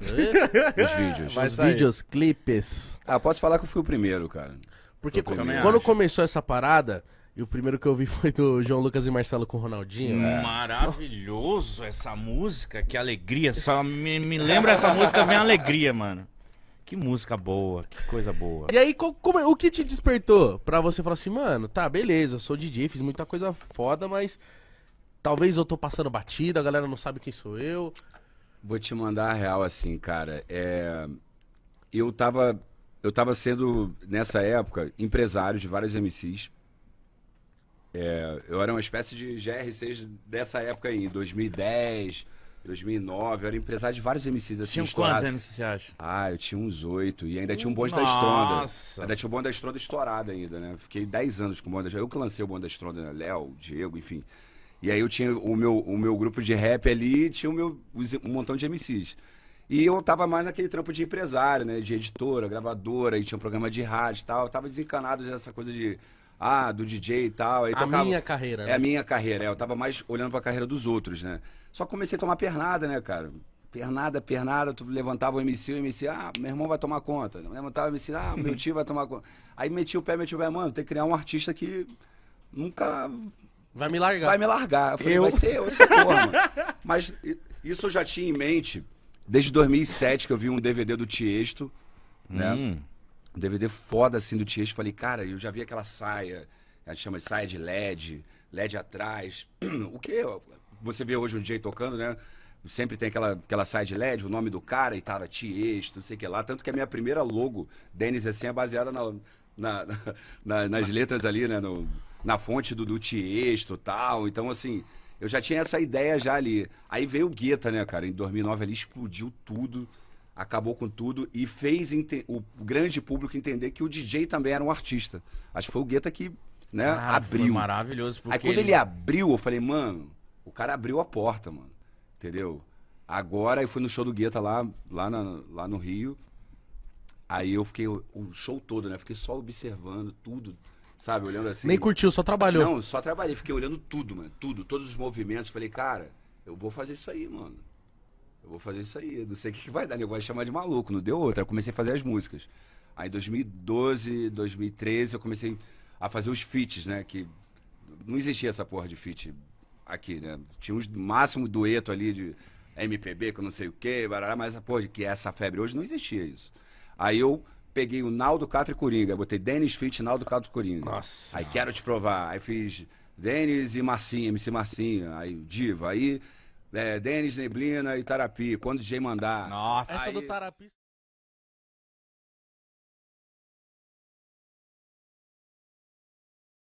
Os vídeos. Vai Os sair. vídeos, clipes. Ah, posso falar que eu fui o primeiro, cara. Porque primeiro. quando começou essa parada, e o primeiro que eu vi foi do João Lucas e Marcelo com o Ronaldinho. É. Maravilhoso essa música, que alegria. Só me, me lembra essa música, vem alegria, mano. Que música boa, que coisa boa. E aí, como é, o que te despertou pra você falar assim, mano, tá, beleza, eu sou DJ, fiz muita coisa foda, mas talvez eu tô passando batida, a galera não sabe quem sou eu. Vou te mandar a real, assim, cara. É... Eu tava. Eu tava sendo, nessa época, empresário de vários MCs. É... eu era uma espécie de GR6 dessa época aí, 2010, 2009. Eu era empresário de vários MCs assim. Tinha estourado. quantos MCs você acha? Ah, eu tinha uns oito. E ainda tinha um bonde Nossa. da Estronda. Ainda tinha o bonde da Estronda estourado ainda, né? Fiquei dez anos com o bonde da Eu que lancei o bonde da Estronda, né? Léo, Diego, enfim. E aí eu tinha o meu, o meu grupo de rap ali e tinha o meu, um montão de MCs. E eu tava mais naquele trampo de empresário, né? De editora, gravadora, e tinha um programa de rádio e tal. Eu tava desencanado dessa coisa de. Ah, do DJ e tal. Aí a tocava... minha carreira, né? É a minha carreira, é. Eu tava mais olhando pra carreira dos outros, né? Só comecei a tomar pernada, né, cara? Pernada, pernada, tu levantava o MC, o MC, ah, meu irmão vai tomar conta. Levantava o MC, ah, meu tio vai tomar conta. Aí meti o pé, meti o pé, mano, tem que criar um artista que nunca Vai me largar. Vai me largar. Eu falei, eu? vai ser eu, esse porra, mano. Mas isso eu já tinha em mente desde 2007 que eu vi um DVD do Tiesto, né? Hum. Um DVD foda assim do Tiesto. Falei, cara, eu já vi aquela saia, a gente chama de saia de LED, LED atrás. o que você vê hoje um DJ tocando, né? Sempre tem aquela, aquela saia de LED, o nome do cara e tal, Tiesto, não sei o que lá. Tanto que a minha primeira logo, Denis, assim, é baseada na, na, na, nas letras ali, né? No, na fonte do, do Tiesto e tal. Então, assim, eu já tinha essa ideia já ali. Aí veio o Guetta, né, cara? Em 2009 ali explodiu tudo, acabou com tudo e fez o grande público entender que o DJ também era um artista. Acho que foi o Guetta que, né, ah, abriu. Foi maravilhoso. Porque Aí quando ele... ele abriu, eu falei, mano, o cara abriu a porta, mano. Entendeu? Agora eu fui no show do Guetta lá, lá, na, lá no Rio. Aí eu fiquei o show todo, né? Fiquei só observando tudo, sabe? Olhando assim. Nem curtiu, só trabalhou. Não, só trabalhei. Fiquei olhando tudo, mano. Tudo, todos os movimentos. Falei, cara, eu vou fazer isso aí, mano. Eu vou fazer isso aí. Não sei o que, vai dar. negócio vai chamar de maluco. Não deu outra. Eu comecei a fazer as músicas. Aí em 2012, 2013, eu comecei a fazer os feats, né? Que não existia essa porra de feat aqui, né? Tinha uns máximo dueto ali de MPB, que eu não sei o quê, barará, mas a porra de que é essa febre hoje não existia isso. Aí eu peguei o Naldo Cato e Coringa. Botei Dennis Fit, Naldo Cato e Coringa. Nossa. Aí quero te provar. Aí fiz Denis e Marcinha, MC Marcinha. Aí Diva. Aí é, Denis, Neblina e Tarapi. Quando o DJ mandar. Nossa. Aí... Essa do Tarapi...